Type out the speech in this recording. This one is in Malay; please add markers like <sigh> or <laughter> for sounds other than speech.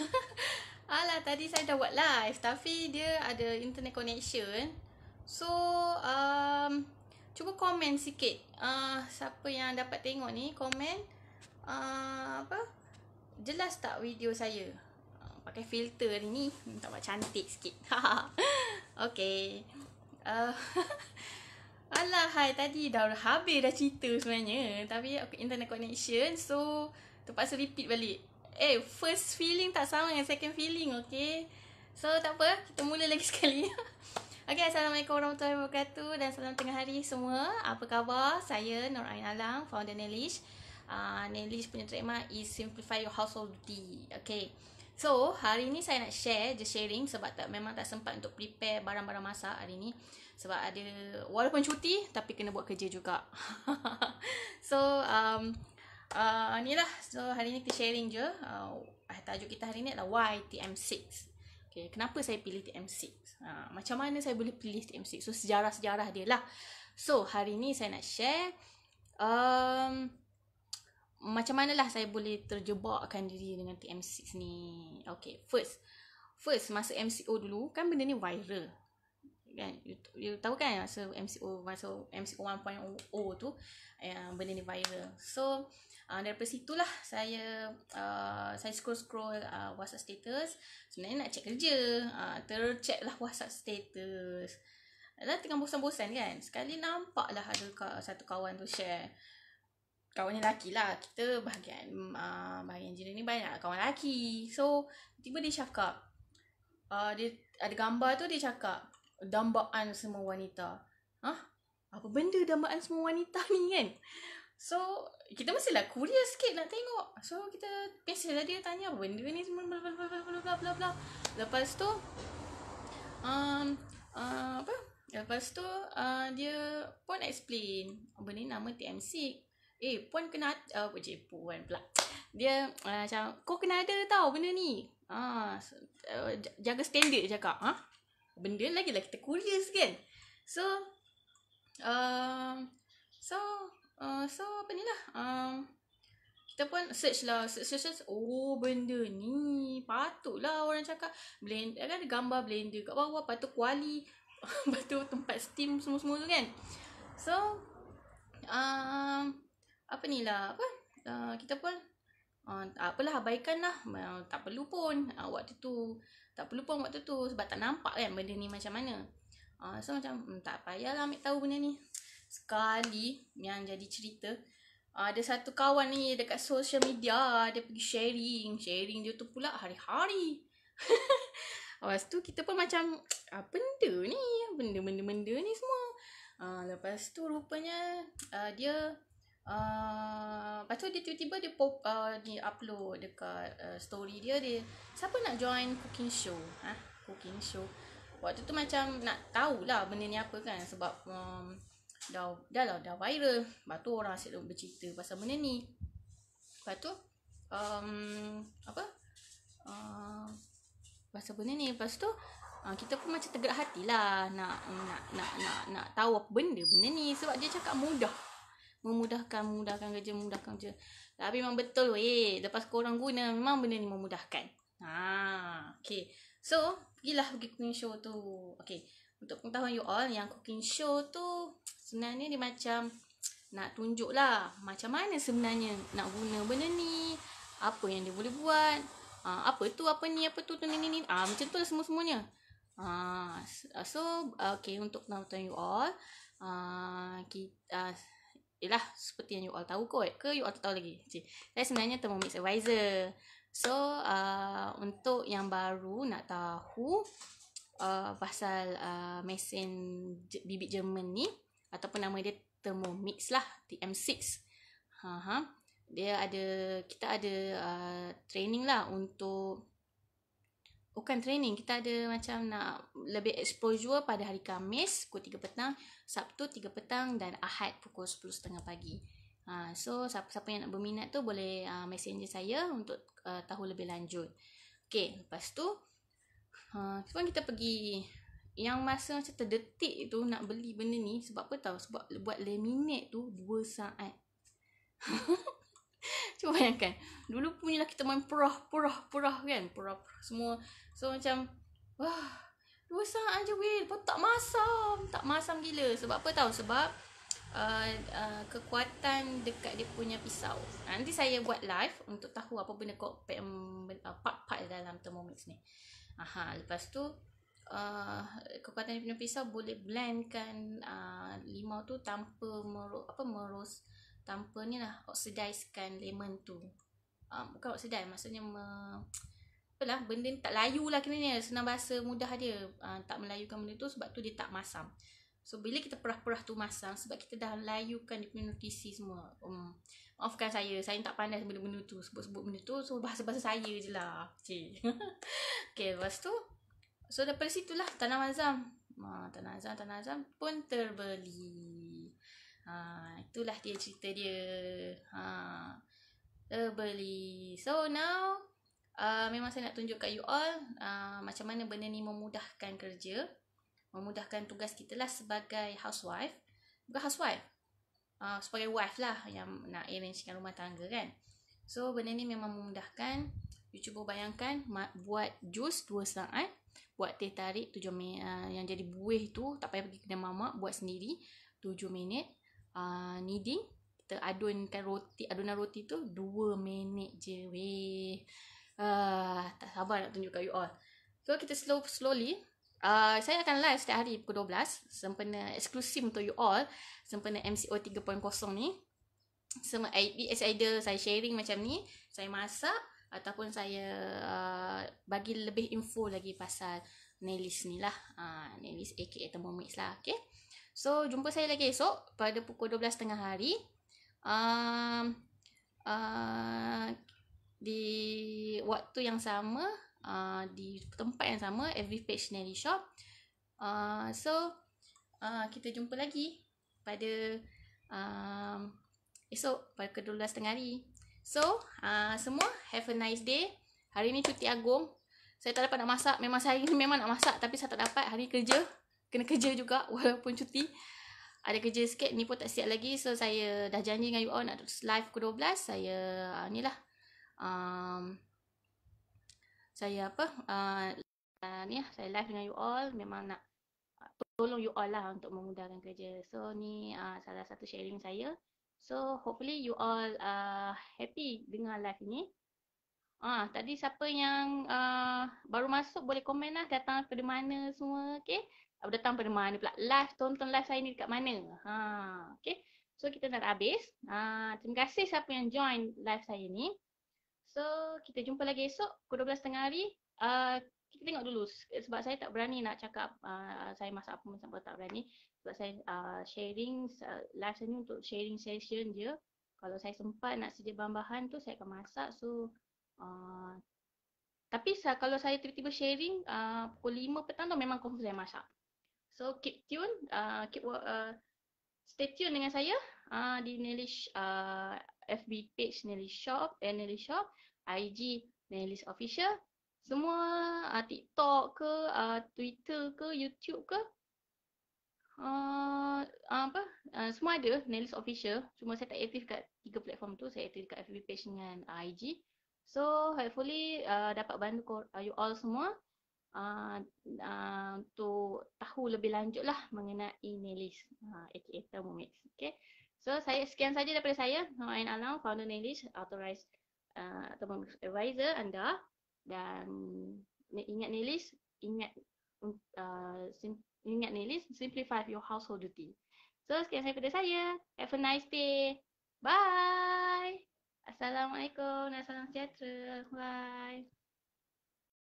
<laughs> Alah tadi saya dah buat live tapi dia ada internet connection. So um, cuba komen sikit. Uh, siapa yang dapat tengok ni komen uh, apa? Jelas tak video saya? Uh, pakai filter ni tak buat cantik sikit. <laughs> okay. Uh, <laughs> Alah hai tadi dah habis dah cerita sebenarnya tapi aku internet connection so terpaksa repeat balik eh first feeling tak sama dengan second feeling okay so tak apa kita mula lagi <laughs> sekali Okay, Assalamualaikum warahmatullahi wabarakatuh dan salam tengah hari semua. Apa khabar? Saya Nur Ain Alang, founder Nailish. Uh, ah, Nailish punya trademark is Simplify Your Household Duty. Okay, so hari ni saya nak share, just sharing sebab tak, memang tak sempat untuk prepare barang-barang masak hari ni. Sebab ada, walaupun cuti, tapi kena buat kerja juga. <laughs> so, um, uh, ni lah so hari ni kita sharing je uh, tajuk kita hari ni adalah why TM6 okay, kenapa saya pilih TM6 uh, macam mana saya boleh pilih TM6 so sejarah-sejarah dia lah so hari ni saya nak share um, macam lah saya boleh terjebakkan diri dengan TM6 ni okay first first masa MCO dulu kan benda ni viral kan you, you tahu kan masa MCO masa MCO 1.0 tu yang uh, benda ni viral so uh, daripada situlah saya uh, saya scroll scroll uh, ah, WhatsApp status sebenarnya nak check kerja uh, tercheck lah WhatsApp status Alah tengah bosan-bosan kan Sekali nampak lah ada satu kawan tu share Kawan ni lelaki lah Kita bahagian uh, Bahagian jenis ni banyak kawan lelaki So tiba dia cakap uh, dia, Ada gambar tu dia cakap dambaan semua wanita. Hah? Apa benda dambaan semua wanita <laughs> ni kan? So, kita mestilah curious sikit nak tengok. So, kita mesej lah dia tanya apa benda ni semua bla bla bla bla bla bla bla. Lepas tu, um, uh, apa? Lepas tu, uh, dia pun explain apa ni nama TMC. Eh, pun kena, uh, apa je, pun pula. Dia uh, macam, kau kena ada tau benda ni. Ah, uh, jaga standard je kak. Huh? benda lagi lah kita curious kan so um, so uh, so apa ni lah um, kita pun search lah search, search, search. oh benda ni lah orang cakap blender kan ada gambar blender kat bawah patut kuali <laughs> patut tempat steam semua semua tu kan so um, apa ni lah apa uh, kita pun uh, apalah abaikan lah uh, tak perlu pun uh, ah, waktu tu tak perlu pun waktu tu sebab tak nampak kan benda ni macam mana uh, so macam mm, tak payahlah ambil tahu benda ni sekali yang jadi cerita uh, ada satu kawan ni dekat social media dia pergi sharing sharing dia tu pula hari-hari <laughs> lepas tu kita pun macam uh, <tsk> benda ni benda-benda-benda ni semua uh, lepas tu rupanya uh, dia Ah, lepas tu dia tiba-tiba dia pop uh, ah, ni upload dekat uh, story dia dia siapa nak join cooking show ha cooking show waktu tu macam nak tahu lah benda ni apa kan sebab um, dah dah lah dah viral lepas tu orang asyik bercerita pasal benda ni lepas tu um, apa uh, pasal benda ni lepas tu Uh, kita pun macam tegak hatilah nak, nak nak nak nak tahu apa benda benda ni sebab dia cakap mudah memudahkan memudahkan kerja memudahkan kerja tapi memang betul weh lepas korang guna memang benda ni memudahkan ha okey so pergilah pergi cooking show tu okey untuk pengetahuan you all yang cooking show tu sebenarnya dia macam nak tunjuk lah macam mana sebenarnya nak guna benda ni apa yang dia boleh buat ha, apa tu apa ni apa tu tu ni ni ni ha, macam tu lah semua-semuanya ha, so okey untuk pengetahuan you all Uh, ha, kita, ha, uh, Yelah, seperti yang you all tahu kot. Ke you all tak tahu lagi? Cik. Saya sebenarnya Thermomix Advisor. So, uh, untuk yang baru nak tahu uh, pasal uh, mesin bibit Jerman ni, ataupun nama dia mix lah, TM6. Ha -ha. Dia ada, kita ada uh, training lah untuk bukan training kita ada macam nak lebih exposure pada hari Kamis pukul 3 petang Sabtu 3 petang dan Ahad pukul 10.30 pagi ha, so siapa, siapa yang nak berminat tu boleh uh, messenger saya untuk uh, tahu lebih lanjut Okay, lepas tu ha, uh, pun kita pergi yang masa macam terdetik tu nak beli benda ni sebab apa tahu sebab buat laminate tu 2 saat <laughs> cuba bayangkan dulu punyalah kita main perah perah perah kan perah, semua so macam wah dua saat je weh lepas tak masam tak masam gila sebab apa tahu sebab uh, uh, kekuatan dekat dia punya pisau nanti saya buat live untuk tahu apa benda kok um, uh, part-part dalam thermomix ni aha lepas tu Uh, kekuatan dia punya pisau boleh blendkan uh, limau tu tanpa meros apa meros uh, tanpa ni lah oxidizekan lemon tu uh, bukan oxidize maksudnya me, apalah benda ni tak layu lah kena ni senang bahasa mudah dia uh, tak melayukan benda tu sebab tu dia tak masam so bila kita perah-perah tu masam sebab kita dah layukan dia punya nutrisi semua um, maafkan saya saya tak pandai benda-benda tu sebut-sebut benda tu so bahasa-bahasa saya je lah cik <laughs> okay, lepas tu so daripada situlah tanah azam Ma, ah, tanah azam tanah azam pun terbeli Ha, itulah dia cerita dia. Ha, beli. So now, uh, memang saya nak tunjuk kat you all uh, macam mana benda ni memudahkan kerja. Memudahkan tugas kita lah sebagai housewife. Bukan housewife. Uh, sebagai wife lah yang nak arrangekan rumah tangga kan. So, benda ni memang memudahkan. You cuba bayangkan buat jus dua saat. Buat teh tarik tujuh minit uh, yang jadi buih tu tak payah pergi kedai mamak buat sendiri tujuh minit kneading ah, kita adunkan roti adunan roti tu dua minit je weh uh, tak sabar nak tunjukkan you all so kita slow slowly uh, saya akan live setiap hari pukul 12 sempena eksklusif untuk you all sempena MCO 3.0 ni sama ID as either saya sharing macam ni saya masak ataupun saya uh, bagi lebih info lagi pasal nailis ni lah uh, Nelis aka Thermomix lah okay So, jumpa saya lagi esok pada pukul 12.30 hari. Um, uh, di waktu yang sama, uh, di tempat yang sama, every page Nelly Shop. Uh, so, uh, kita jumpa lagi pada um, esok pada pukul 12.30 hari. So, uh, semua have a nice day. Hari ni cuti agung. Saya tak dapat nak masak. Memang saya ni <laughs> memang nak masak tapi saya tak dapat. Hari kerja kena kerja juga <laughs> walaupun cuti. Ada kerja sikit ni pun tak siap lagi. So saya dah janji dengan you all nak live ke 12. Saya uh, ni lah. Um, saya apa? Uh, uh, ni lah. Saya live dengan you all. Memang nak tolong you all lah untuk memudahkan kerja. So ni uh, salah satu sharing saya. So hopefully you all uh, happy dengan live ni. Ah, tadi siapa yang uh, baru masuk boleh komen lah datang dari mana semua, okey? Uh, datang dari mana pula? Live, tonton live saya ni dekat mana? Ha, okey. So kita dah habis. Ah, terima kasih siapa yang join live saya ni. So, kita jumpa lagi esok pukul 12.30 hari. Uh, kita tengok dulu sebab saya tak berani nak cakap uh, saya masak apa macam tak berani sebab saya uh, sharing uh, live saya ni untuk sharing session je kalau saya sempat nak sedia bahan-bahan tu saya akan masak so Ah, tapi saya, kalau saya tiba-tiba sharing uh, pukul 5 petang tu memang confirm saya masak. So keep tune, uh, keep uh, stay tune dengan saya uh, di Nelly uh, FB page Nelly Shop, eh, Nelly Shop, IG Nelly Official. Semua uh, TikTok ke, uh, Twitter ke, YouTube ke, Uh, apa uh, semua ada Nails official cuma saya tak aktif kat tiga platform tu saya aktif kat FB page dengan IG So hopefully uh, dapat bantu uh, you all semua uh, uh, tahu lebih lanjut lah mengenai Nailish, uh, aka Thermomix. Okay. So saya sekian saja daripada saya, nama Noain Alam, founder Nailish, authorized uh, Thermomix advisor anda. Dan ingat Nailish, ingat mm, uh, ingat Nailish, simplify your household duty. So sekian saja daripada saya, have a nice day. Bye. Assalamualaikum dan salam sejahtera. Bye.